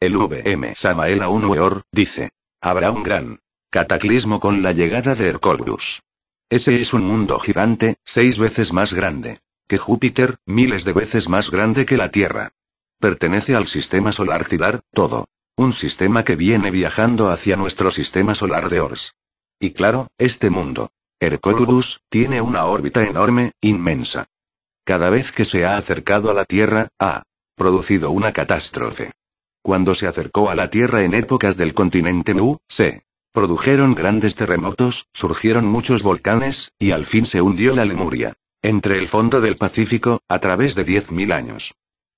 el VM Samael 1 Weor, dice. Habrá un gran cataclismo con la llegada de Hercorus. Ese es un mundo gigante, seis veces más grande que Júpiter, miles de veces más grande que la Tierra. Pertenece al sistema solar Tilar, todo. Un sistema que viene viajando hacia nuestro sistema solar de Ors. Y claro, este mundo. Ercolurus, tiene una órbita enorme, inmensa. Cada vez que se ha acercado a la Tierra, ha producido una catástrofe. Cuando se acercó a la Tierra en épocas del continente Nu, se produjeron grandes terremotos, surgieron muchos volcanes, y al fin se hundió la Lemuria. Entre el fondo del Pacífico, a través de 10.000 años.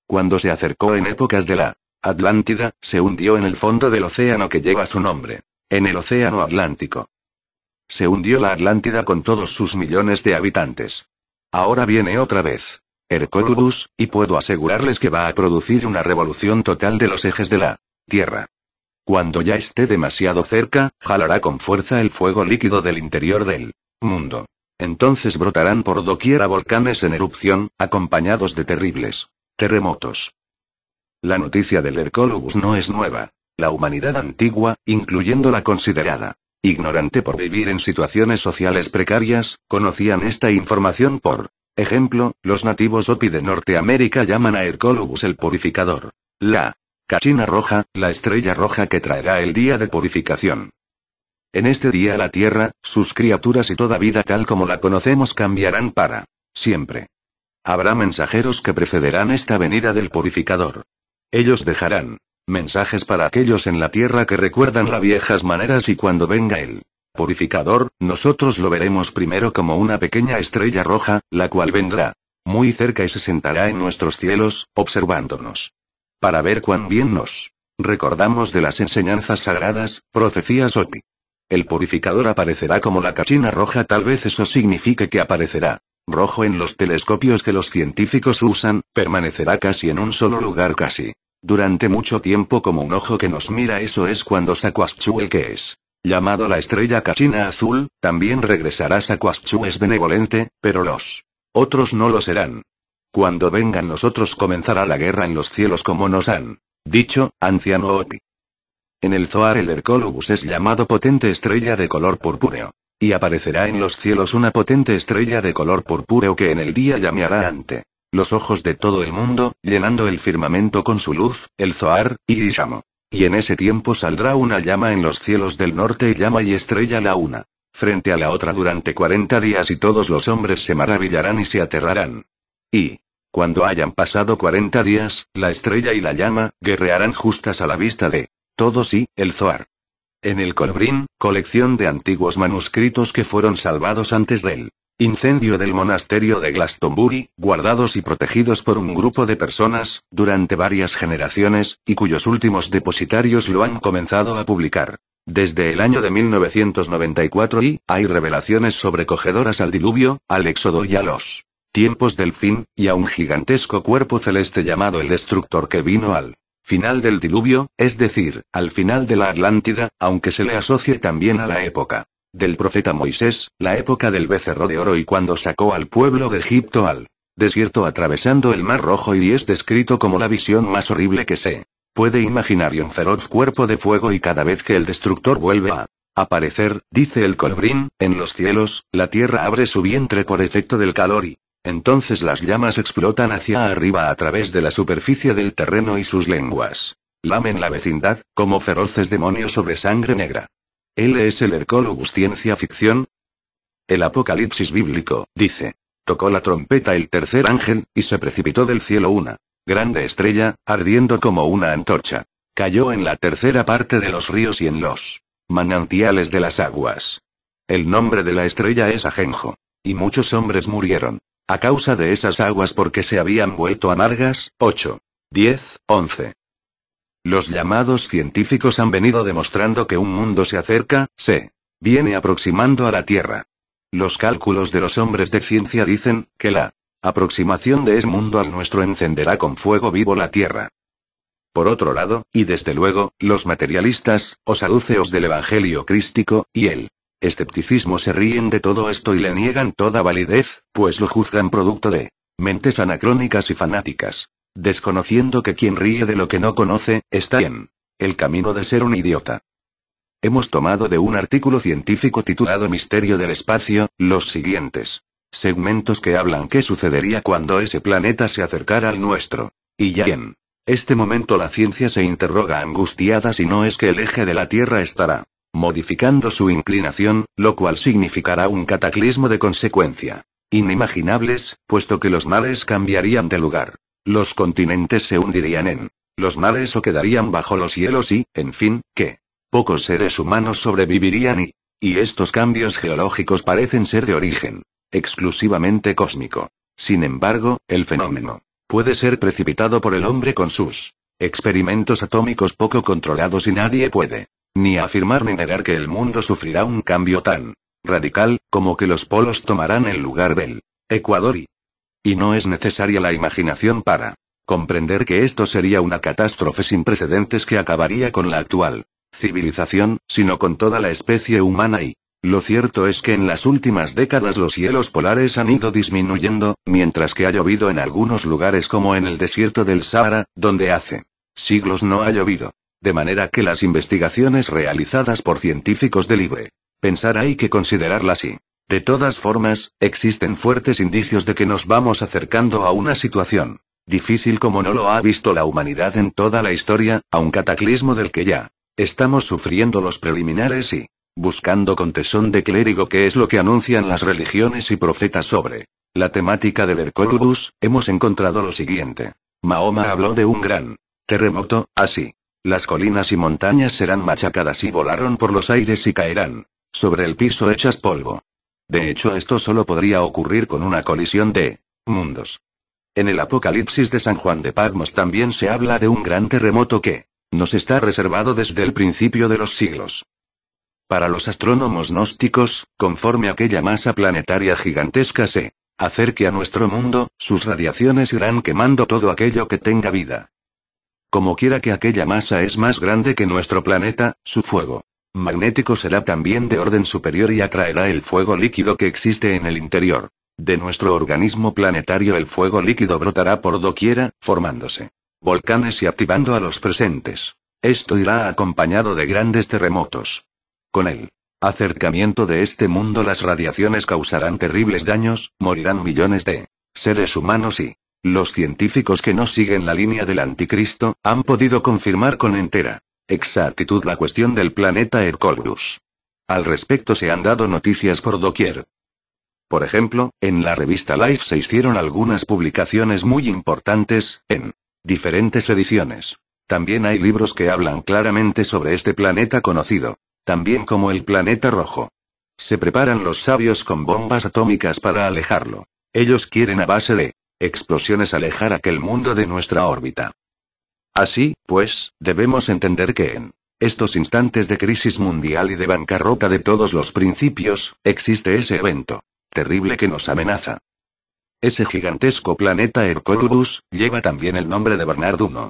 Cuando se acercó en épocas de la Atlántida, se hundió en el fondo del océano que lleva su nombre. En el océano Atlántico. Se hundió la Atlántida con todos sus millones de habitantes. Ahora viene otra vez. Hercólogos, y puedo asegurarles que va a producir una revolución total de los ejes de la Tierra. Cuando ya esté demasiado cerca, jalará con fuerza el fuego líquido del interior del mundo. Entonces brotarán por doquiera volcanes en erupción, acompañados de terribles terremotos. La noticia del Hercólogos no es nueva. La humanidad antigua, incluyendo la considerada ignorante por vivir en situaciones sociales precarias, conocían esta información por Ejemplo, los nativos Opi de Norteamérica llaman a Hercólogos el purificador. La cachina roja, la estrella roja que traerá el día de purificación. En este día la tierra, sus criaturas y toda vida tal como la conocemos cambiarán para siempre. Habrá mensajeros que precederán esta venida del purificador. Ellos dejarán mensajes para aquellos en la tierra que recuerdan las viejas maneras y cuando venga él, purificador, nosotros lo veremos primero como una pequeña estrella roja, la cual vendrá muy cerca y se sentará en nuestros cielos, observándonos. Para ver cuán bien nos recordamos de las enseñanzas sagradas, profecías Opi. El purificador aparecerá como la cachina roja, tal vez eso signifique que aparecerá rojo en los telescopios que los científicos usan, permanecerá casi en un solo lugar casi. Durante mucho tiempo como un ojo que nos mira eso es cuando Sakuashu el que es llamado la estrella Cachina Azul, también regresarás a Quaschu es benevolente, pero los otros no lo serán. Cuando vengan los otros comenzará la guerra en los cielos como nos han dicho, anciano Oti. En el Zoar el Hercólobus es llamado potente estrella de color purpúreo. Y aparecerá en los cielos una potente estrella de color purpúreo que en el día llameará ante los ojos de todo el mundo, llenando el firmamento con su luz, el Zoar, y y en ese tiempo saldrá una llama en los cielos del norte y llama y estrella la una, frente a la otra durante cuarenta días y todos los hombres se maravillarán y se aterrarán. Y, cuando hayan pasado cuarenta días, la estrella y la llama, guerrearán justas a la vista de todos y el Zoar. En el Colbrín, colección de antiguos manuscritos que fueron salvados antes del Incendio del monasterio de Glastonbury, guardados y protegidos por un grupo de personas, durante varias generaciones, y cuyos últimos depositarios lo han comenzado a publicar. Desde el año de 1994 y, hay revelaciones sobrecogedoras al diluvio, al éxodo y a los tiempos del fin, y a un gigantesco cuerpo celeste llamado el destructor que vino al final del diluvio, es decir, al final de la Atlántida, aunque se le asocie también a la época del profeta Moisés, la época del becerro de oro y cuando sacó al pueblo de Egipto al desierto atravesando el mar rojo y es descrito como la visión más horrible que se puede imaginar y un feroz cuerpo de fuego y cada vez que el destructor vuelve a aparecer, dice el colbrín, en los cielos, la tierra abre su vientre por efecto del calor y entonces las llamas explotan hacia arriba a través de la superficie del terreno y sus lenguas lamen la vecindad, como feroces demonios sobre sangre negra es el Hercólogus Ciencia Ficción. El Apocalipsis Bíblico, dice. Tocó la trompeta el tercer ángel, y se precipitó del cielo una grande estrella, ardiendo como una antorcha. Cayó en la tercera parte de los ríos y en los manantiales de las aguas. El nombre de la estrella es Ajenjo. Y muchos hombres murieron. A causa de esas aguas porque se habían vuelto amargas, 8. 10, 11. Los llamados científicos han venido demostrando que un mundo se acerca, se viene aproximando a la Tierra. Los cálculos de los hombres de ciencia dicen que la aproximación de ese mundo al nuestro encenderá con fuego vivo la Tierra. Por otro lado, y desde luego, los materialistas, o saduceos del Evangelio crístico, y el escepticismo se ríen de todo esto y le niegan toda validez, pues lo juzgan producto de mentes anacrónicas y fanáticas desconociendo que quien ríe de lo que no conoce, está en el camino de ser un idiota. Hemos tomado de un artículo científico titulado Misterio del Espacio, los siguientes segmentos que hablan qué sucedería cuando ese planeta se acercara al nuestro. Y ya en este momento la ciencia se interroga angustiada si no es que el eje de la Tierra estará modificando su inclinación, lo cual significará un cataclismo de consecuencia inimaginables, puesto que los mares cambiarían de lugar. Los continentes se hundirían en los mares o quedarían bajo los cielos y, en fin, que pocos seres humanos sobrevivirían y... Y estos cambios geológicos parecen ser de origen exclusivamente cósmico. Sin embargo, el fenómeno puede ser precipitado por el hombre con sus experimentos atómicos poco controlados y nadie puede ni afirmar ni negar que el mundo sufrirá un cambio tan radical como que los polos tomarán el lugar del ecuador y y no es necesaria la imaginación para comprender que esto sería una catástrofe sin precedentes que acabaría con la actual civilización, sino con toda la especie humana y, lo cierto es que en las últimas décadas los cielos polares han ido disminuyendo, mientras que ha llovido en algunos lugares como en el desierto del Sahara, donde hace siglos no ha llovido. De manera que las investigaciones realizadas por científicos de libre pensar hay que considerarlas y de todas formas, existen fuertes indicios de que nos vamos acercando a una situación difícil como no lo ha visto la humanidad en toda la historia, a un cataclismo del que ya estamos sufriendo los preliminares y buscando con tesón de clérigo que es lo que anuncian las religiones y profetas sobre la temática del Hercólubus, hemos encontrado lo siguiente. Mahoma habló de un gran terremoto, así. Las colinas y montañas serán machacadas y volaron por los aires y caerán sobre el piso hechas polvo. De hecho, esto solo podría ocurrir con una colisión de mundos. En el Apocalipsis de San Juan de Patmos también se habla de un gran terremoto que nos está reservado desde el principio de los siglos. Para los astrónomos gnósticos, conforme aquella masa planetaria gigantesca se acerque a nuestro mundo, sus radiaciones irán quemando todo aquello que tenga vida. Como quiera que aquella masa es más grande que nuestro planeta, su fuego magnético será también de orden superior y atraerá el fuego líquido que existe en el interior. De nuestro organismo planetario el fuego líquido brotará por doquiera, formándose volcanes y activando a los presentes. Esto irá acompañado de grandes terremotos. Con el acercamiento de este mundo las radiaciones causarán terribles daños, morirán millones de seres humanos y los científicos que no siguen la línea del anticristo han podido confirmar con entera exactitud la cuestión del planeta Hercolus. Al respecto se han dado noticias por doquier. Por ejemplo, en la revista Life se hicieron algunas publicaciones muy importantes, en diferentes ediciones. También hay libros que hablan claramente sobre este planeta conocido, también como el planeta rojo. Se preparan los sabios con bombas atómicas para alejarlo. Ellos quieren a base de explosiones alejar aquel mundo de nuestra órbita. Así, pues, debemos entender que en estos instantes de crisis mundial y de bancarrota de todos los principios, existe ese evento terrible que nos amenaza. Ese gigantesco planeta Hercolubus, lleva también el nombre de Bernard I.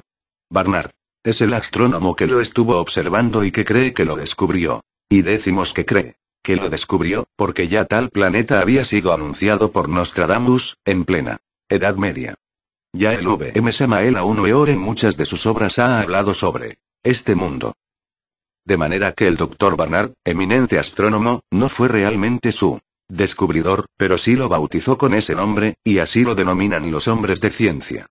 Barnard es el astrónomo que lo estuvo observando y que cree que lo descubrió. Y decimos que cree que lo descubrió, porque ya tal planeta había sido anunciado por Nostradamus, en plena Edad Media. Ya el VM Samael Aunueor en muchas de sus obras ha hablado sobre este mundo. De manera que el doctor Barnard, eminente astrónomo, no fue realmente su descubridor, pero sí lo bautizó con ese nombre, y así lo denominan los hombres de ciencia.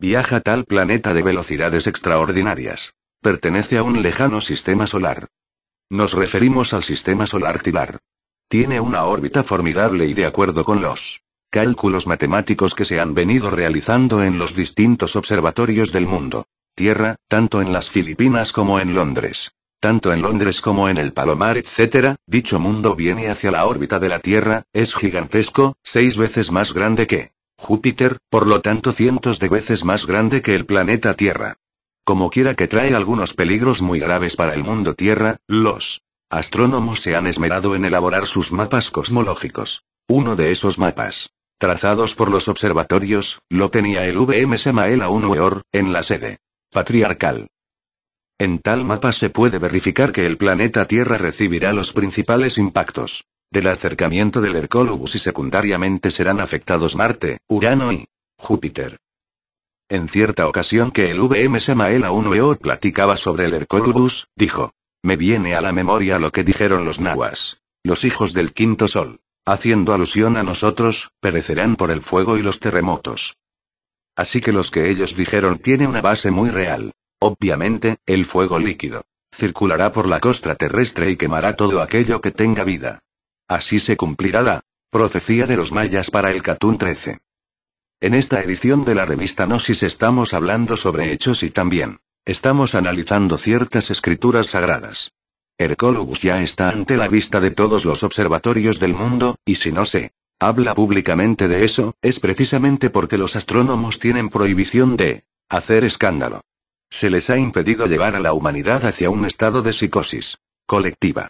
Viaja tal planeta de velocidades extraordinarias. Pertenece a un lejano sistema solar. Nos referimos al sistema solar Tilar. Tiene una órbita formidable y de acuerdo con los Cálculos matemáticos que se han venido realizando en los distintos observatorios del mundo. Tierra, tanto en las Filipinas como en Londres. Tanto en Londres como en el Palomar, etc., dicho mundo viene hacia la órbita de la Tierra, es gigantesco, seis veces más grande que Júpiter, por lo tanto cientos de veces más grande que el planeta Tierra. Como quiera que trae algunos peligros muy graves para el mundo Tierra, los astrónomos se han esmerado en elaborar sus mapas cosmológicos. Uno de esos mapas trazados por los observatorios, lo tenía el VM Samael 1 en la sede patriarcal. En tal mapa se puede verificar que el planeta Tierra recibirá los principales impactos del acercamiento del Hercólobus y secundariamente serán afectados Marte, Urano y Júpiter. En cierta ocasión que el VM Samael 1 platicaba sobre el Hercólobus, dijo: Me viene a la memoria lo que dijeron los nahuas, los hijos del quinto sol haciendo alusión a nosotros, perecerán por el fuego y los terremotos. Así que los que ellos dijeron tiene una base muy real. Obviamente, el fuego líquido circulará por la costra terrestre y quemará todo aquello que tenga vida. Así se cumplirá la profecía de los mayas para el Catún 13. En esta edición de la revista Gnosis estamos hablando sobre hechos y también estamos analizando ciertas escrituras sagradas. Hercólogos ya está ante la vista de todos los observatorios del mundo, y si no se habla públicamente de eso, es precisamente porque los astrónomos tienen prohibición de hacer escándalo. Se les ha impedido llevar a la humanidad hacia un estado de psicosis colectiva.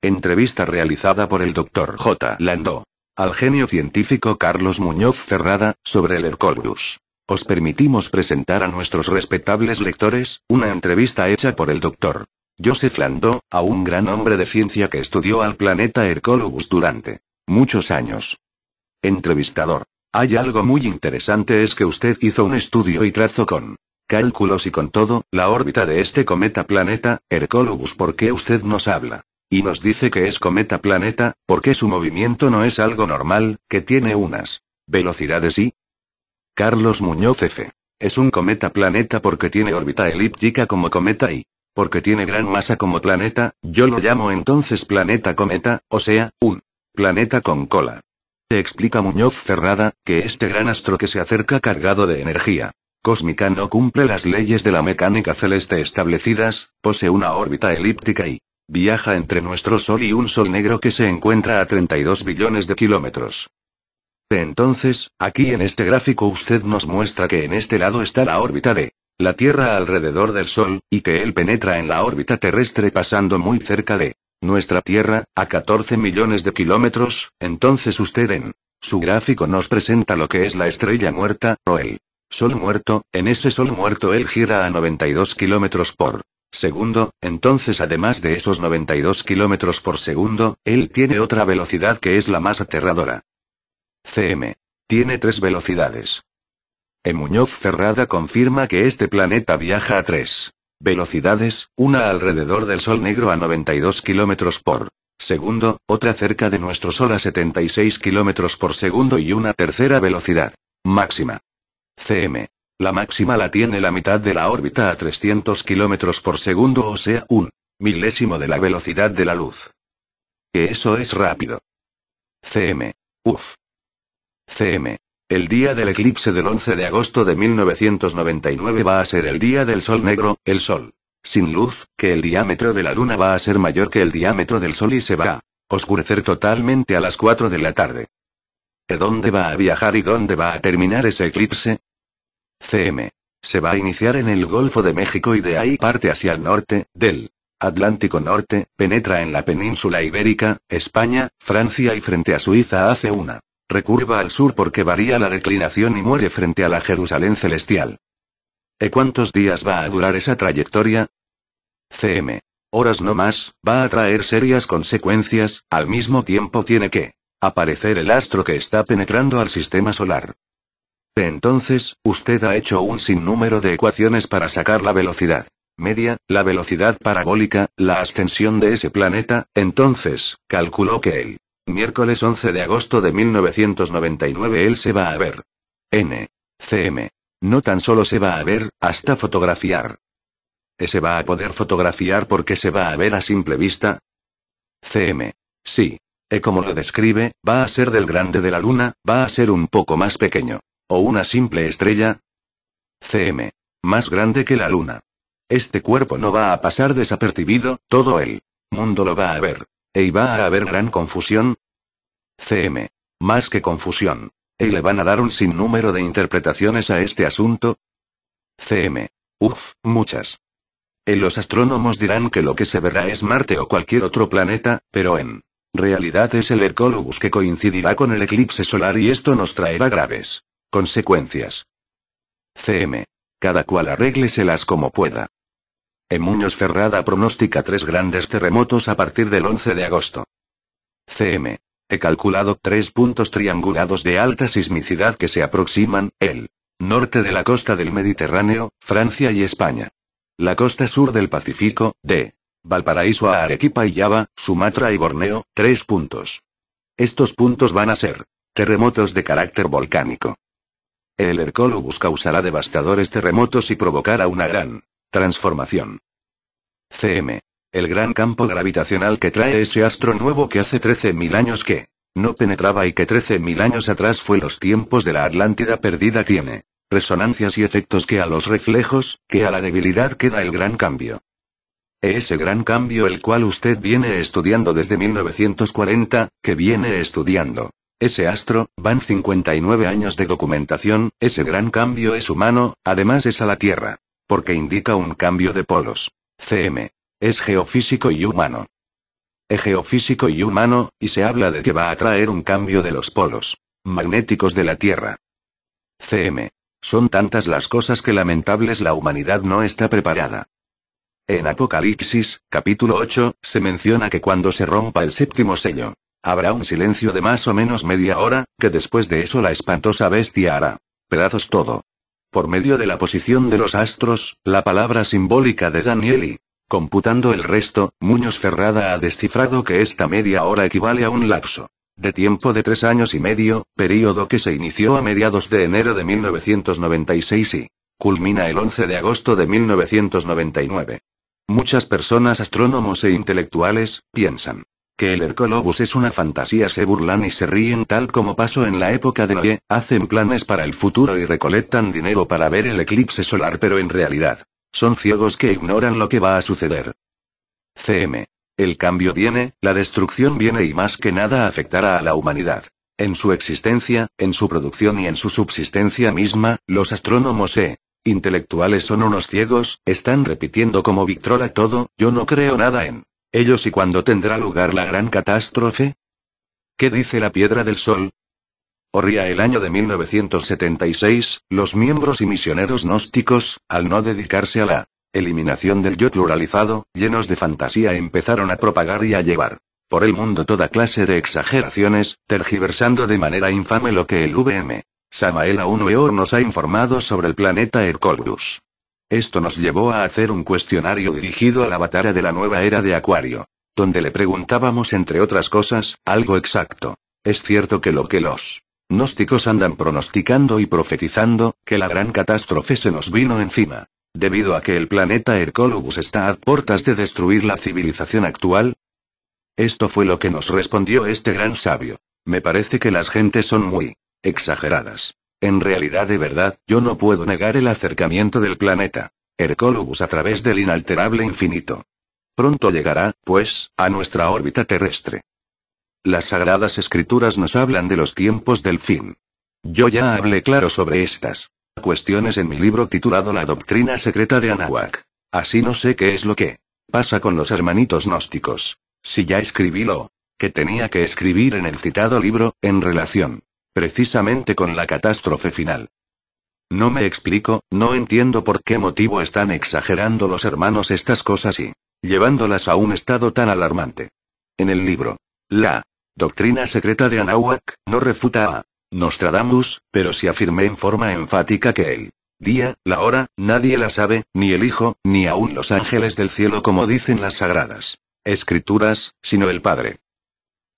Entrevista realizada por el doctor J. Landó al genio científico Carlos Muñoz Ferrada sobre el Hercólogos. Os permitimos presentar a nuestros respetables lectores una entrevista hecha por el doctor Joseph Landó, a un gran hombre de ciencia que estudió al planeta Hercólogos durante muchos años. Entrevistador. Hay algo muy interesante es que usted hizo un estudio y trazo con cálculos y con todo, la órbita de este cometa planeta, Hercólogos, ¿por qué usted nos habla? Y nos dice que es cometa planeta, porque su movimiento no es algo normal, que tiene unas velocidades y... Carlos Muñoz F. Es un cometa planeta porque tiene órbita elíptica como cometa y porque tiene gran masa como planeta, yo lo llamo entonces planeta cometa, o sea, un planeta con cola. Te explica Muñoz Cerrada, que este gran astro que se acerca cargado de energía cósmica no cumple las leyes de la mecánica celeste establecidas, posee una órbita elíptica y viaja entre nuestro Sol y un Sol negro que se encuentra a 32 billones de kilómetros. Entonces, aquí en este gráfico usted nos muestra que en este lado está la órbita de la Tierra alrededor del Sol, y que él penetra en la órbita terrestre pasando muy cerca de nuestra Tierra, a 14 millones de kilómetros, entonces usted en su gráfico nos presenta lo que es la estrella muerta, o el Sol muerto, en ese Sol muerto él gira a 92 kilómetros por segundo, entonces además de esos 92 kilómetros por segundo, él tiene otra velocidad que es la más aterradora. CM. Tiene tres velocidades. E. Muñoz Ferrada confirma que este planeta viaja a tres velocidades, una alrededor del Sol negro a 92 km por segundo, otra cerca de nuestro Sol a 76 km por segundo y una tercera velocidad máxima. CM. La máxima la tiene la mitad de la órbita a 300 km por segundo, o sea, un milésimo de la velocidad de la luz. Que eso es rápido. CM. Uf. CM. El día del eclipse del 11 de agosto de 1999 va a ser el día del Sol negro, el Sol. Sin luz, que el diámetro de la Luna va a ser mayor que el diámetro del Sol y se va a oscurecer totalmente a las 4 de la tarde. ¿De dónde va a viajar y dónde va a terminar ese eclipse? CM. Se va a iniciar en el Golfo de México y de ahí parte hacia el norte, del Atlántico Norte, penetra en la península ibérica, España, Francia y frente a Suiza hace una Recurva al sur porque varía la declinación y muere frente a la Jerusalén celestial. ¿E cuántos días va a durar esa trayectoria? CM. Horas no más, va a traer serias consecuencias, al mismo tiempo tiene que aparecer el astro que está penetrando al sistema solar. Entonces, usted ha hecho un sinnúmero de ecuaciones para sacar la velocidad media, la velocidad parabólica, la ascensión de ese planeta, entonces, calculó que el Miércoles 11 de agosto de 1999 él se va a ver. N. CM. No tan solo se va a ver, hasta fotografiar. ¿E ¿Se va a poder fotografiar porque se va a ver a simple vista? CM. Sí. E como lo describe, va a ser del grande de la luna, va a ser un poco más pequeño. ¿O una simple estrella? CM. Más grande que la luna. Este cuerpo no va a pasar desapercibido, todo el mundo lo va a ver. ¿Ey va a haber gran confusión. CM. Más que confusión. ¿Y le van a dar un sinnúmero de interpretaciones a este asunto? CM. Uf, muchas. En los astrónomos dirán que lo que se verá es Marte o cualquier otro planeta, pero en realidad es el Hercólogos que coincidirá con el eclipse solar y esto nos traerá graves consecuencias. CM. Cada cual arrégleselas como pueda. En Muñoz Ferrada pronostica tres grandes terremotos a partir del 11 de agosto. CM. He calculado tres puntos triangulados de alta sismicidad que se aproximan, el norte de la costa del Mediterráneo, Francia y España. La costa sur del Pacífico, de Valparaíso a Arequipa y Java, Sumatra y Borneo, tres puntos. Estos puntos van a ser terremotos de carácter volcánico. El Ercólogos causará devastadores terremotos y provocará una gran Transformación. CM. El gran campo gravitacional que trae ese astro nuevo que hace 13.000 años que no penetraba y que 13.000 años atrás fue los tiempos de la Atlántida perdida tiene resonancias y efectos que a los reflejos, que a la debilidad queda el gran cambio. Ese gran cambio el cual usted viene estudiando desde 1940, que viene estudiando. Ese astro, van 59 años de documentación, ese gran cambio es humano, además es a la Tierra. Porque indica un cambio de polos. CM. Es geofísico y humano. Es geofísico y humano, y se habla de que va a traer un cambio de los polos magnéticos de la Tierra. CM. Son tantas las cosas que lamentables la humanidad no está preparada. En Apocalipsis, capítulo 8, se menciona que cuando se rompa el séptimo sello, habrá un silencio de más o menos media hora, que después de eso la espantosa bestia hará pedazos todo, por medio de la posición de los astros, la palabra simbólica de Danieli. Computando el resto, Muñoz Ferrada ha descifrado que esta media hora equivale a un lapso de tiempo de tres años y medio, periodo que se inició a mediados de enero de 1996 y culmina el 11 de agosto de 1999. Muchas personas, astrónomos e intelectuales, piensan que el Hercolobus es una fantasía se burlan y se ríen tal como pasó en la época de Noé, hacen planes para el futuro y recolectan dinero para ver el eclipse solar pero en realidad, son ciegos que ignoran lo que va a suceder. CM. El cambio viene, la destrucción viene y más que nada afectará a la humanidad. En su existencia, en su producción y en su subsistencia misma, los astrónomos e intelectuales son unos ciegos, están repitiendo como Victrola todo, yo no creo nada en ellos y cuándo tendrá lugar la gran catástrofe? ¿Qué dice la piedra del sol? Horría el año de 1976, los miembros y misioneros gnósticos, al no dedicarse a la eliminación del yo pluralizado, llenos de fantasía empezaron a propagar y a llevar por el mundo toda clase de exageraciones, tergiversando de manera infame lo que el VM. Samael Weor nos ha informado sobre el planeta Hercolus. Esto nos llevó a hacer un cuestionario dirigido a la batalla de la nueva era de Acuario, donde le preguntábamos, entre otras cosas, algo exacto. Es cierto que lo que los gnósticos andan pronosticando y profetizando, que la gran catástrofe se nos vino encima. Debido a que el planeta Hercólogos está a puertas de destruir la civilización actual, esto fue lo que nos respondió este gran sabio. Me parece que las gentes son muy exageradas. En realidad de verdad, yo no puedo negar el acercamiento del planeta. Hercólogos a través del inalterable infinito. Pronto llegará, pues, a nuestra órbita terrestre. Las sagradas escrituras nos hablan de los tiempos del fin. Yo ya hablé claro sobre estas cuestiones en mi libro titulado La doctrina secreta de Anahuac. Así no sé qué es lo que pasa con los hermanitos gnósticos. Si ya escribí lo que tenía que escribir en el citado libro, en relación Precisamente con la catástrofe final. No me explico, no entiendo por qué motivo están exagerando los hermanos estas cosas y llevándolas a un estado tan alarmante. En el libro, la doctrina secreta de Anáhuac no refuta a Nostradamus, pero sí afirmé en forma enfática que el día, la hora, nadie la sabe, ni el Hijo, ni aun los ángeles del cielo como dicen las sagradas escrituras, sino el Padre.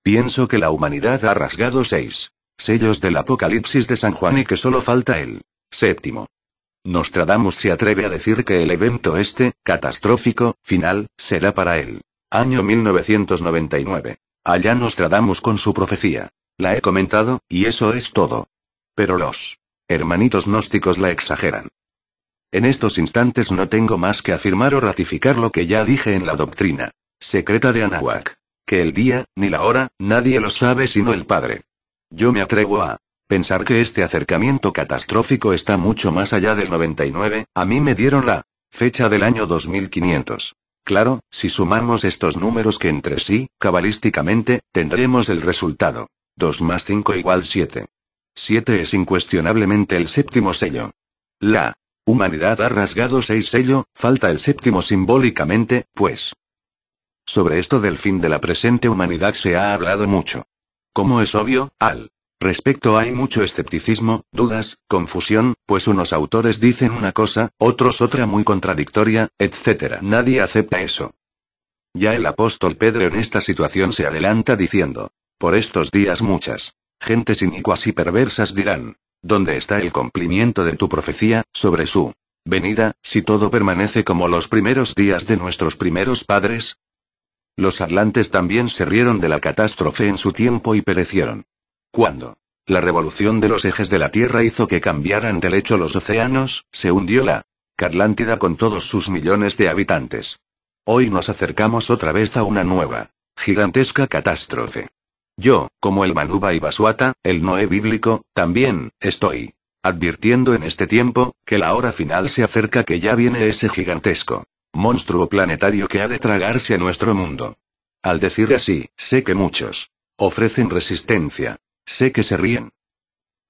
Pienso que la humanidad ha rasgado seis Sellos del Apocalipsis de San Juan y que solo falta el séptimo. Nostradamus se atreve a decir que el evento este, catastrófico, final, será para él. Año 1999. Allá Nostradamus con su profecía. La he comentado, y eso es todo. Pero los hermanitos gnósticos la exageran. En estos instantes no tengo más que afirmar o ratificar lo que ya dije en la doctrina secreta de Anahuac. Que el día, ni la hora, nadie lo sabe sino el Padre. Yo me atrevo a pensar que este acercamiento catastrófico está mucho más allá del 99, a mí me dieron la fecha del año 2500. Claro, si sumamos estos números que entre sí, cabalísticamente, tendremos el resultado. 2 más 5 igual 7. 7 es incuestionablemente el séptimo sello. La humanidad ha rasgado 6 sello, falta el séptimo simbólicamente, pues. Sobre esto del fin de la presente humanidad se ha hablado mucho. Como es obvio, al respecto hay mucho escepticismo, dudas, confusión, pues unos autores dicen una cosa, otros otra muy contradictoria, etc. Nadie acepta eso. Ya el apóstol Pedro en esta situación se adelanta diciendo, por estos días muchas gentes inicuas y perversas dirán, ¿dónde está el cumplimiento de tu profecía, sobre su venida, si todo permanece como los primeros días de nuestros primeros padres? Los atlantes también se rieron de la catástrofe en su tiempo y perecieron. Cuando la revolución de los ejes de la Tierra hizo que cambiaran de hecho los océanos, se hundió la Carlántida con todos sus millones de habitantes. Hoy nos acercamos otra vez a una nueva, gigantesca catástrofe. Yo, como el Manuba y Basuata, el Noé bíblico, también, estoy advirtiendo en este tiempo, que la hora final se acerca que ya viene ese gigantesco monstruo planetario que ha de tragarse a nuestro mundo. Al decir así, sé que muchos ofrecen resistencia. Sé que se ríen.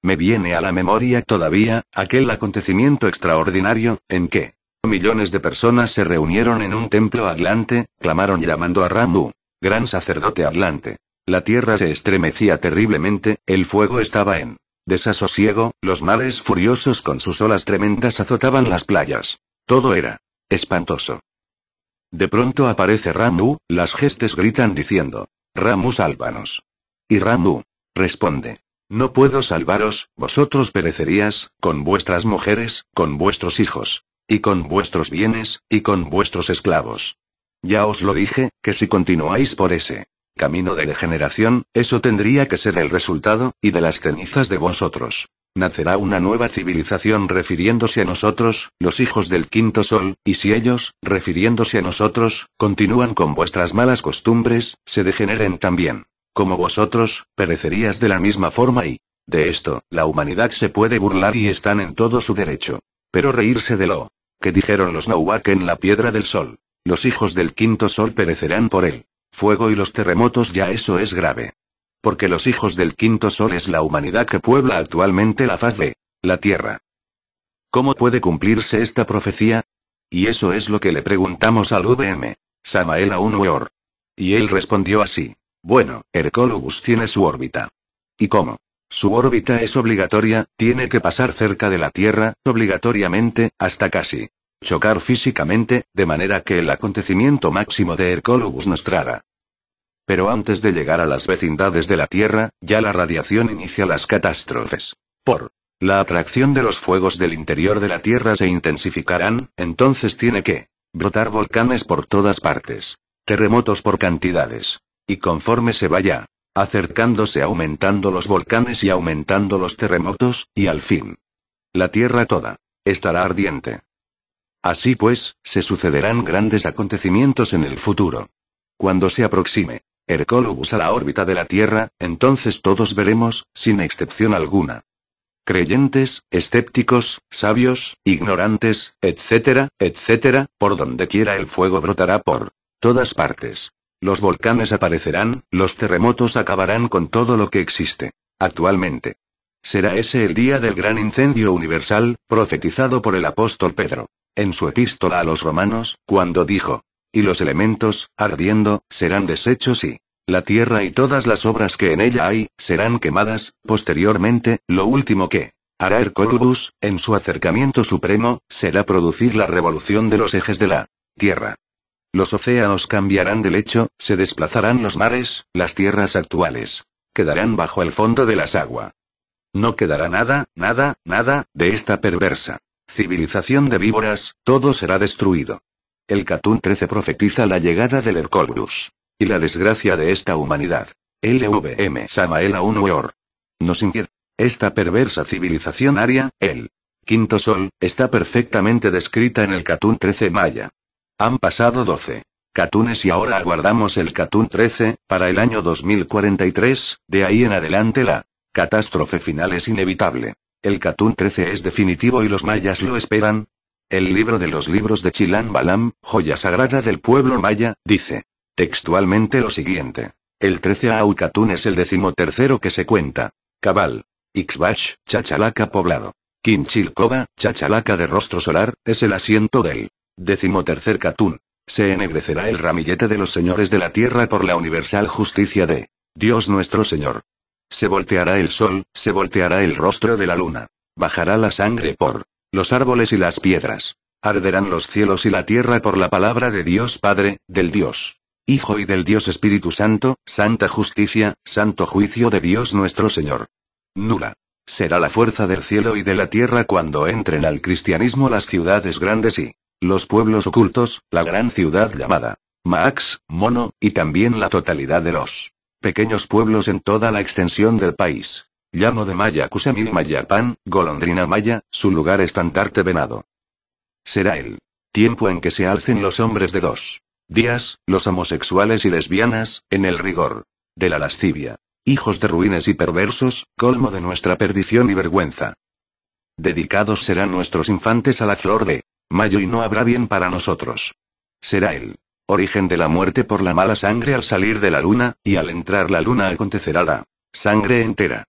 Me viene a la memoria todavía, aquel acontecimiento extraordinario, en que millones de personas se reunieron en un templo atlante, clamaron llamando a Ramu, gran sacerdote atlante. La tierra se estremecía terriblemente, el fuego estaba en desasosiego, los mares furiosos con sus olas tremendas azotaban las playas. Todo era Espantoso. De pronto aparece Ramu, las gestes gritan diciendo, Ramu sálvanos. Y Ramu responde, no puedo salvaros, vosotros perecerías, con vuestras mujeres, con vuestros hijos, y con vuestros bienes, y con vuestros esclavos. Ya os lo dije, que si continuáis por ese camino de degeneración, eso tendría que ser el resultado, y de las cenizas de vosotros. Nacerá una nueva civilización refiriéndose a nosotros, los hijos del quinto sol, y si ellos, refiriéndose a nosotros, continúan con vuestras malas costumbres, se degeneren también. Como vosotros, perecerías de la misma forma y... De esto, la humanidad se puede burlar y están en todo su derecho. Pero reírse de lo que dijeron los Nowak en la Piedra del Sol. Los hijos del quinto sol perecerán por él. Fuego y los terremotos ya eso es grave. Porque los hijos del quinto sol es la humanidad que puebla actualmente la faz de la Tierra. ¿Cómo puede cumplirse esta profecía? Y eso es lo que le preguntamos al VM, Samael aún Weor. Y él respondió así. Bueno, Hercólogos tiene su órbita. ¿Y cómo? Su órbita es obligatoria, tiene que pasar cerca de la Tierra, obligatoriamente, hasta casi chocar físicamente, de manera que el acontecimiento máximo de Hercólogos trará. Pero antes de llegar a las vecindades de la Tierra, ya la radiación inicia las catástrofes. Por la atracción de los fuegos del interior de la Tierra se intensificarán, entonces tiene que brotar volcanes por todas partes, terremotos por cantidades. Y conforme se vaya acercándose aumentando los volcanes y aumentando los terremotos, y al fin. La Tierra toda estará ardiente. Así pues, se sucederán grandes acontecimientos en el futuro. Cuando se aproxime Hercólogos a la órbita de la Tierra, entonces todos veremos, sin excepción alguna. Creyentes, escépticos, sabios, ignorantes, etcétera, etcétera, por donde quiera el fuego brotará por todas partes. Los volcanes aparecerán, los terremotos acabarán con todo lo que existe. Actualmente. Será ese el día del gran incendio universal, profetizado por el apóstol Pedro en su epístola a los romanos, cuando dijo, y los elementos, ardiendo, serán deshechos y la tierra y todas las obras que en ella hay, serán quemadas, posteriormente, lo último que hará Hercólubus, en su acercamiento supremo, será producir la revolución de los ejes de la tierra. Los océanos cambiarán de lecho, se desplazarán los mares, las tierras actuales quedarán bajo el fondo de las aguas. No quedará nada, nada, nada, de esta perversa Civilización de víboras, todo será destruido. El Catún 13 profetiza la llegada del Hercolbrus. Y la desgracia de esta humanidad. LVM Samael aún weor. Nos inquieta. Esta perversa civilización aria, el quinto sol, está perfectamente descrita en el Catún 13 maya. Han pasado 12 catunes y ahora aguardamos el Catún 13, para el año 2043, de ahí en adelante la catástrofe final es inevitable. El Catún 13 es definitivo y los mayas lo esperan. El libro de los libros de Chilán Balam, joya sagrada del pueblo maya, dice textualmente lo siguiente. El 13 Aucatún es el decimotercero que se cuenta. Cabal. Ixbach, Chachalaca poblado. Quinchilcoba, Chachalaca de rostro solar, es el asiento del decimotercer Catún. Se ennegrecerá el ramillete de los señores de la tierra por la universal justicia de Dios nuestro Señor. Se volteará el sol, se volteará el rostro de la luna. Bajará la sangre por los árboles y las piedras. Arderán los cielos y la tierra por la palabra de Dios Padre, del Dios Hijo y del Dios Espíritu Santo, santa justicia, santo juicio de Dios nuestro Señor. Nula. Será la fuerza del cielo y de la tierra cuando entren al cristianismo las ciudades grandes y los pueblos ocultos, la gran ciudad llamada Max Mono, y también la totalidad de los pequeños pueblos en toda la extensión del país. Llano de Maya, maya pan, Golondrina Maya, su lugar estandarte venado. Será el tiempo en que se alcen los hombres de dos días, los homosexuales y lesbianas, en el rigor de la lascivia. Hijos de ruines y perversos, colmo de nuestra perdición y vergüenza. Dedicados serán nuestros infantes a la flor de mayo y no habrá bien para nosotros. Será el Origen de la muerte por la mala sangre al salir de la luna, y al entrar la luna acontecerá la sangre entera.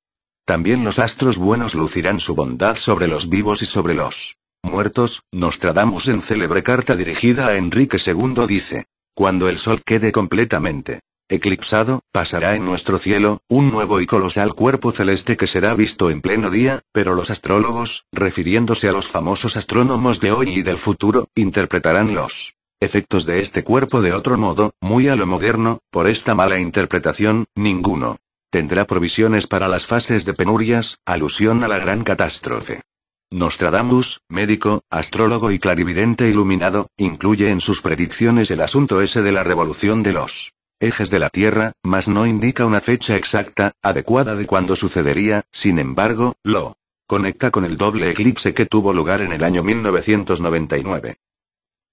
También los astros buenos lucirán su bondad sobre los vivos y sobre los muertos. Nostradamus en célebre carta dirigida a Enrique II dice, cuando el sol quede completamente eclipsado, pasará en nuestro cielo, un nuevo y colosal cuerpo celeste que será visto en pleno día, pero los astrólogos, refiriéndose a los famosos astrónomos de hoy y del futuro, interpretarán los Efectos de este cuerpo de otro modo, muy a lo moderno, por esta mala interpretación, ninguno. Tendrá provisiones para las fases de penurias, alusión a la gran catástrofe. Nostradamus, médico, astrólogo y clarividente iluminado, incluye en sus predicciones el asunto ese de la revolución de los ejes de la Tierra, mas no indica una fecha exacta, adecuada de cuando sucedería, sin embargo, lo conecta con el doble eclipse que tuvo lugar en el año 1999.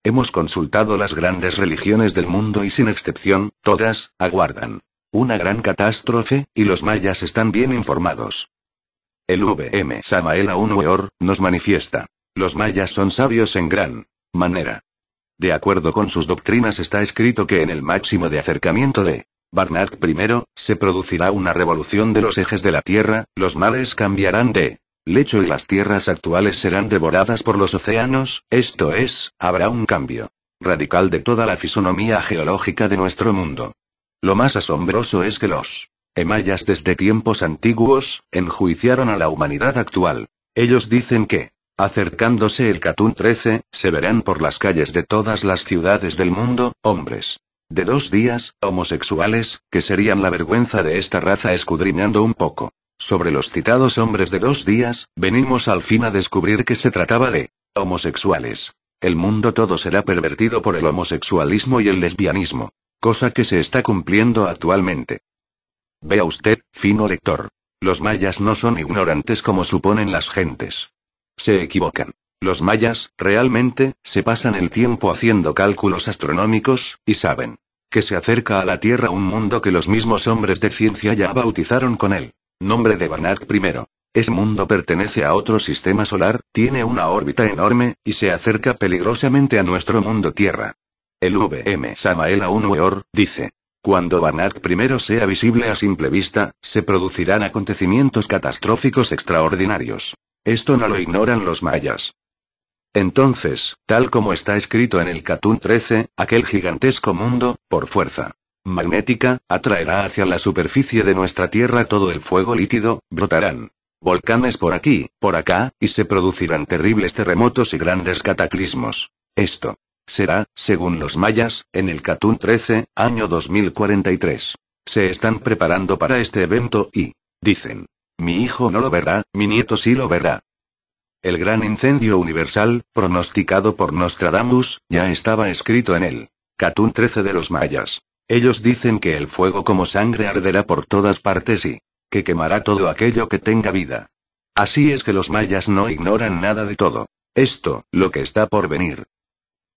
Hemos consultado las grandes religiones del mundo y sin excepción, todas, aguardan. Una gran catástrofe, y los mayas están bien informados. El VM Samael Aun nos manifiesta. Los mayas son sabios en gran manera. De acuerdo con sus doctrinas está escrito que en el máximo de acercamiento de Barnard I, se producirá una revolución de los ejes de la Tierra, los males cambiarán de Lecho y las tierras actuales serán devoradas por los océanos, esto es, habrá un cambio radical de toda la fisonomía geológica de nuestro mundo. Lo más asombroso es que los emayas desde tiempos antiguos enjuiciaron a la humanidad actual. Ellos dicen que, acercándose el Catún 13, se verán por las calles de todas las ciudades del mundo, hombres de dos días, homosexuales, que serían la vergüenza de esta raza escudriñando un poco sobre los citados hombres de dos días, venimos al fin a descubrir que se trataba de homosexuales. El mundo todo será pervertido por el homosexualismo y el lesbianismo, cosa que se está cumpliendo actualmente. Vea usted, fino lector. Los mayas no son ignorantes como suponen las gentes. Se equivocan. Los mayas, realmente, se pasan el tiempo haciendo cálculos astronómicos, y saben que se acerca a la Tierra un mundo que los mismos hombres de ciencia ya bautizaron con él. Nombre de Barnard I. Ese mundo pertenece a otro sistema solar, tiene una órbita enorme, y se acerca peligrosamente a nuestro mundo Tierra. El VM Samael Aun Weor, dice. Cuando Barnard I sea visible a simple vista, se producirán acontecimientos catastróficos extraordinarios. Esto no lo ignoran los mayas. Entonces, tal como está escrito en el Katun 13, aquel gigantesco mundo, por fuerza, magnética, atraerá hacia la superficie de nuestra Tierra todo el fuego líquido, brotarán volcanes por aquí, por acá, y se producirán terribles terremotos y grandes cataclismos. Esto será, según los mayas, en el Catún 13, año 2043. Se están preparando para este evento y, dicen, mi hijo no lo verá, mi nieto sí lo verá. El gran incendio universal, pronosticado por Nostradamus, ya estaba escrito en el Catún 13 de los mayas. Ellos dicen que el fuego como sangre arderá por todas partes y que quemará todo aquello que tenga vida. Así es que los mayas no ignoran nada de todo. Esto, lo que está por venir.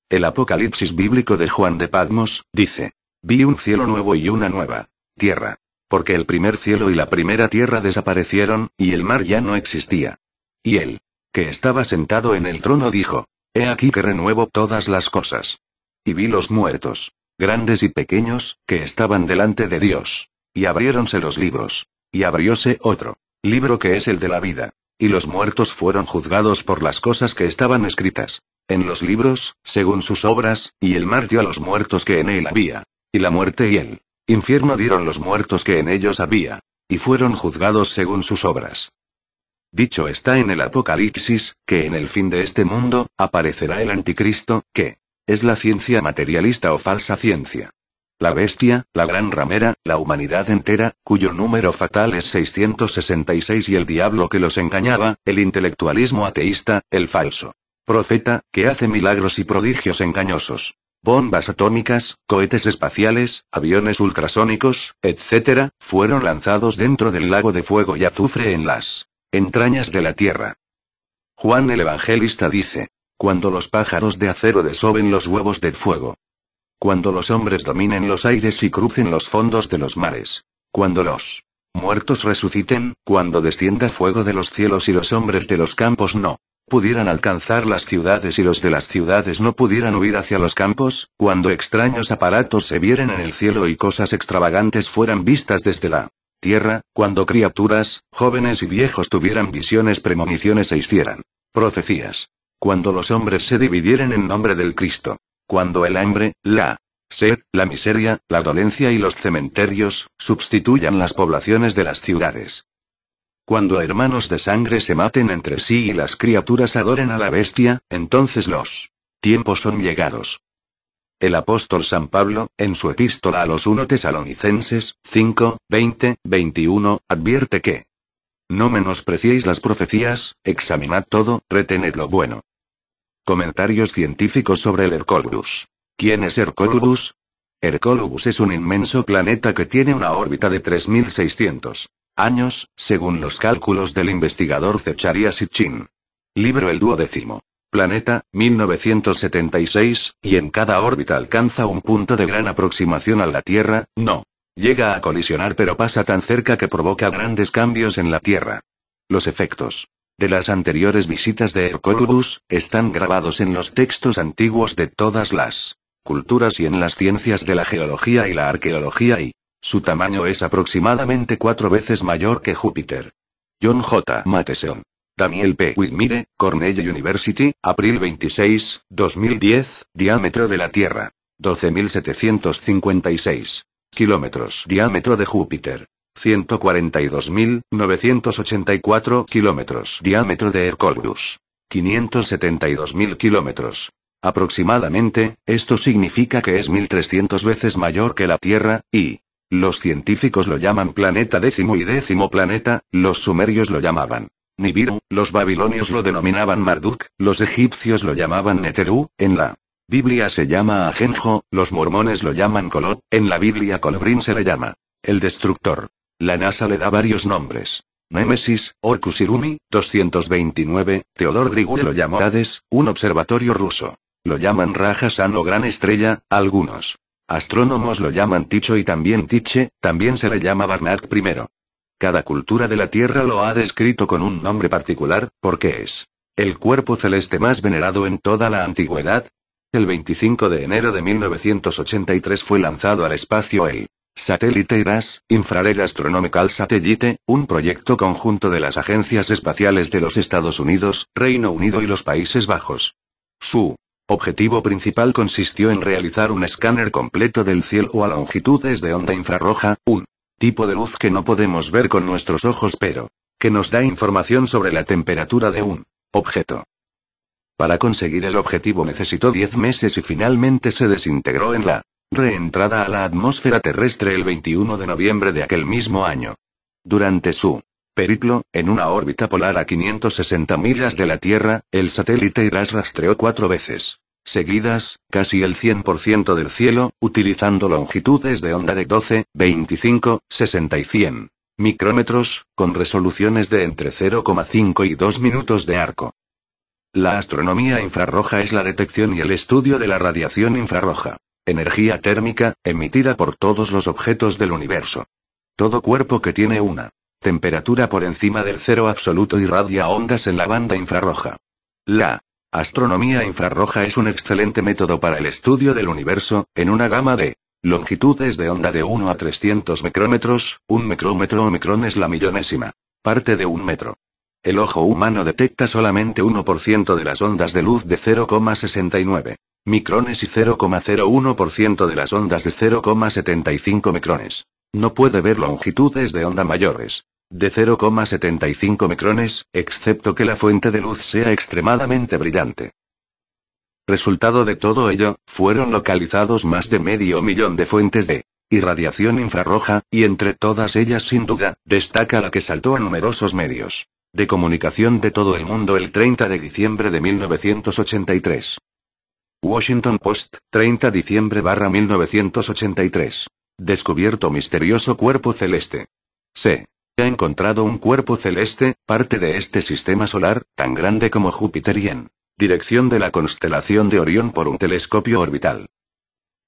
El Apocalipsis bíblico de Juan de Padmos, dice, vi un cielo nuevo y una nueva tierra. Porque el primer cielo y la primera tierra desaparecieron, y el mar ya no existía. Y él, que estaba sentado en el trono, dijo, He aquí que renuevo todas las cosas. Y vi los muertos, grandes y pequeños, que estaban delante de Dios. Y abriéronse los libros. Y abrióse otro libro que es el de la vida. Y los muertos fueron juzgados por las cosas que estaban escritas en los libros, según sus obras, y el mar dio a los muertos que en él había. Y la muerte y el infierno dieron los muertos que en ellos había. Y fueron juzgados según sus obras. Dicho está en el Apocalipsis, que en el fin de este mundo, aparecerá el anticristo, que es la ciencia materialista o falsa ciencia. La bestia, la gran ramera, la humanidad entera, cuyo número fatal es 666 y el diablo que los engañaba, el intelectualismo ateísta, el falso. Profeta, que hace milagros y prodigios engañosos. Bombas atómicas, cohetes espaciales, aviones ultrasónicos, etc., fueron lanzados dentro del lago de fuego y azufre en las entrañas de la Tierra. Juan el Evangelista dice, cuando los pájaros de acero desoben los huevos del fuego. Cuando los hombres dominen los aires y crucen los fondos de los mares. Cuando los muertos resuciten, cuando descienda fuego de los cielos y los hombres de los campos no pudieran alcanzar las ciudades y los de las ciudades no pudieran huir hacia los campos, cuando extraños aparatos se vieren en el cielo y cosas extravagantes fueran vistas desde la tierra, cuando criaturas, jóvenes y viejos tuvieran visiones premoniciones e hicieran profecías, cuando los hombres se dividieren en nombre del Cristo. Cuando el hambre, la sed, la miseria, la dolencia y los cementerios, sustituyan las poblaciones de las ciudades. Cuando hermanos de sangre se maten entre sí y las criaturas adoren a la bestia, entonces los tiempos son llegados. El apóstol San Pablo, en su epístola a los 1 tesalonicenses, 5, 20, 21, advierte que no menospreciéis las profecías, examinad todo, retened lo bueno. Comentarios científicos sobre el Hercólubus. ¿Quién es Hercólubus? Hercólubus es un inmenso planeta que tiene una órbita de 3600 años, según los cálculos del investigador Zecharia Sitchin. Libro el duodécimo. Planeta, 1976, y en cada órbita alcanza un punto de gran aproximación a la Tierra, no, Llega a colisionar pero pasa tan cerca que provoca grandes cambios en la Tierra. Los efectos de las anteriores visitas de Hercolubus, están grabados en los textos antiguos de todas las culturas y en las ciencias de la geología y la arqueología y su tamaño es aproximadamente cuatro veces mayor que Júpiter. John J. Matheson. Daniel P. Willmire, Cornell University, abril 26, 2010, diámetro de la Tierra. 12.756 kilómetros. Diámetro de Júpiter. 142.984 kilómetros. Diámetro de Herculus. 572.000 kilómetros. Aproximadamente, esto significa que es 1.300 veces mayor que la Tierra, y los científicos lo llaman planeta décimo y décimo planeta, los sumerios lo llamaban Nibiru, los babilonios lo denominaban Marduk, los egipcios lo llamaban Neteru, en la Biblia se llama Ajenjo, los mormones lo llaman Colot, en la Biblia Kolobrin se le llama el destructor. La NASA le da varios nombres. Némesis, Orcus Irumi, 229, Teodor Drigue lo llamó Hades, un observatorio ruso. Lo llaman Raja San o Gran Estrella, algunos. Astrónomos lo llaman Ticho y también Tiche, también se le llama Barnard I. Cada cultura de la Tierra lo ha descrito con un nombre particular, porque es el cuerpo celeste más venerado en toda la antigüedad, el 25 de enero de 1983 fue lanzado al espacio el Satélite IRAS, Infrared Astronomical Satellite, un proyecto conjunto de las agencias espaciales de los Estados Unidos, Reino Unido y los Países Bajos. Su objetivo principal consistió en realizar un escáner completo del cielo a longitudes de onda infrarroja, un tipo de luz que no podemos ver con nuestros ojos pero que nos da información sobre la temperatura de un objeto. Para conseguir el objetivo necesitó 10 meses y finalmente se desintegró en la reentrada a la atmósfera terrestre el 21 de noviembre de aquel mismo año. Durante su periplo, en una órbita polar a 560 millas de la Tierra, el satélite IRAS rastreó cuatro veces seguidas, casi el 100% del cielo, utilizando longitudes de onda de 12, 25, 60 y 100 micrómetros, con resoluciones de entre 0,5 y 2 minutos de arco. La astronomía infrarroja es la detección y el estudio de la radiación infrarroja, energía térmica, emitida por todos los objetos del universo. Todo cuerpo que tiene una temperatura por encima del cero absoluto irradia ondas en la banda infrarroja. La astronomía infrarroja es un excelente método para el estudio del universo, en una gama de longitudes de onda de 1 a 300 micrómetros, un micrómetro o micrón es la millonésima parte de un metro. El ojo humano detecta solamente 1% de las ondas de luz de 0,69 micrones y 0,01% de las ondas de 0,75 micrones. No puede ver longitudes de onda mayores de 0,75 micrones, excepto que la fuente de luz sea extremadamente brillante. Resultado de todo ello, fueron localizados más de medio millón de fuentes de irradiación infrarroja, y entre todas ellas sin duda, destaca la que saltó a numerosos medios de comunicación de todo el mundo el 30 de diciembre de 1983. Washington Post, 30 de diciembre barra 1983. Descubierto misterioso cuerpo celeste. Se ha encontrado un cuerpo celeste, parte de este sistema solar, tan grande como Júpiter y en dirección de la constelación de Orión por un telescopio orbital.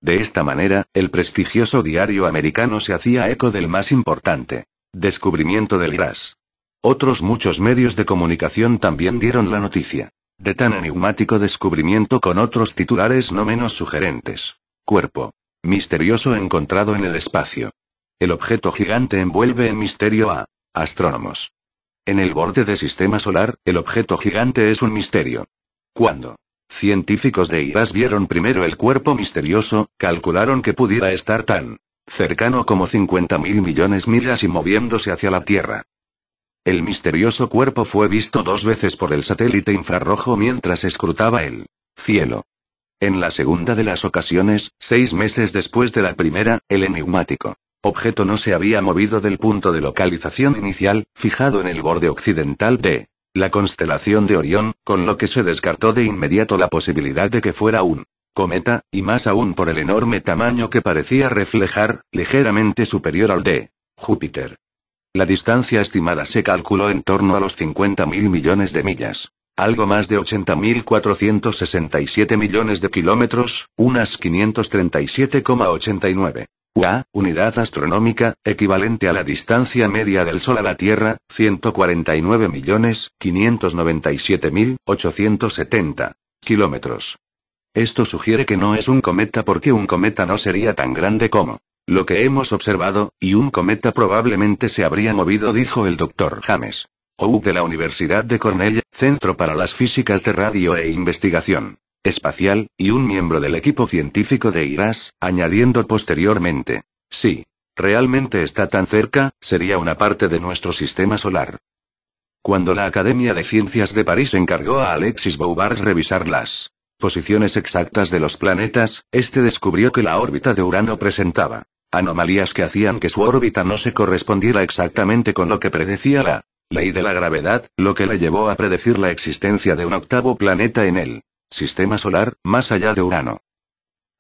De esta manera, el prestigioso diario americano se hacía eco del más importante descubrimiento del IRAS. Otros muchos medios de comunicación también dieron la noticia. De tan enigmático descubrimiento con otros titulares no menos sugerentes. Cuerpo. Misterioso encontrado en el espacio. El objeto gigante envuelve en misterio a astrónomos. En el borde del sistema solar, el objeto gigante es un misterio. Cuando científicos de IRAS vieron primero el cuerpo misterioso, calcularon que pudiera estar tan cercano como 50.000 millones millas y moviéndose hacia la Tierra. El misterioso cuerpo fue visto dos veces por el satélite infrarrojo mientras escrutaba el cielo. En la segunda de las ocasiones, seis meses después de la primera, el enigmático objeto no se había movido del punto de localización inicial, fijado en el borde occidental de la constelación de Orión, con lo que se descartó de inmediato la posibilidad de que fuera un cometa, y más aún por el enorme tamaño que parecía reflejar, ligeramente superior al de Júpiter. La distancia estimada se calculó en torno a los 50.000 millones de millas. Algo más de 80.467 millones de kilómetros, unas 537,89. UA, unidad astronómica, equivalente a la distancia media del Sol a la Tierra, 149.597.870 kilómetros. Esto sugiere que no es un cometa porque un cometa no sería tan grande como lo que hemos observado, y un cometa probablemente se habría movido, dijo el doctor James. Ou de la Universidad de Cornell, Centro para las Físicas de Radio e Investigación Espacial, y un miembro del equipo científico de IRAS, añadiendo posteriormente. Sí. Realmente está tan cerca, sería una parte de nuestro sistema solar. Cuando la Academia de Ciencias de París encargó a Alexis Bouvard revisarlas posiciones exactas de los planetas, este descubrió que la órbita de Urano presentaba anomalías que hacían que su órbita no se correspondiera exactamente con lo que predecía la ley de la gravedad, lo que le llevó a predecir la existencia de un octavo planeta en el sistema solar, más allá de Urano.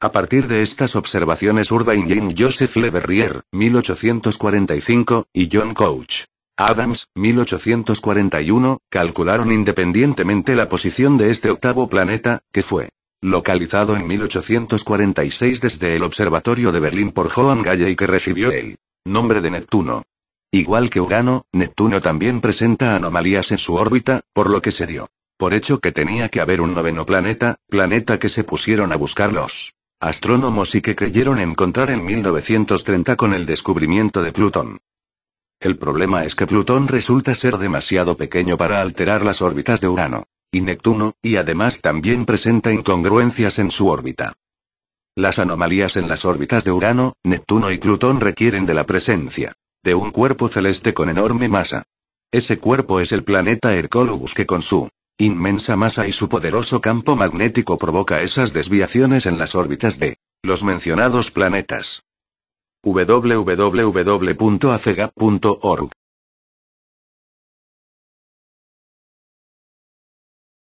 A partir de estas observaciones Urbain Jean Joseph Le Verrier, 1845, y John Couch, Adams, 1841, calcularon independientemente la posición de este octavo planeta, que fue localizado en 1846 desde el Observatorio de Berlín por Johann Galle y que recibió el nombre de Neptuno. Igual que Urano, Neptuno también presenta anomalías en su órbita, por lo que se dio por hecho que tenía que haber un noveno planeta, planeta que se pusieron a buscar los astrónomos y que creyeron encontrar en 1930 con el descubrimiento de Plutón. El problema es que Plutón resulta ser demasiado pequeño para alterar las órbitas de Urano y Neptuno, y además también presenta incongruencias en su órbita. Las anomalías en las órbitas de Urano, Neptuno y Plutón requieren de la presencia de un cuerpo celeste con enorme masa. Ese cuerpo es el planeta Hercólogos que con su inmensa masa y su poderoso campo magnético provoca esas desviaciones en las órbitas de los mencionados planetas www.afegap.org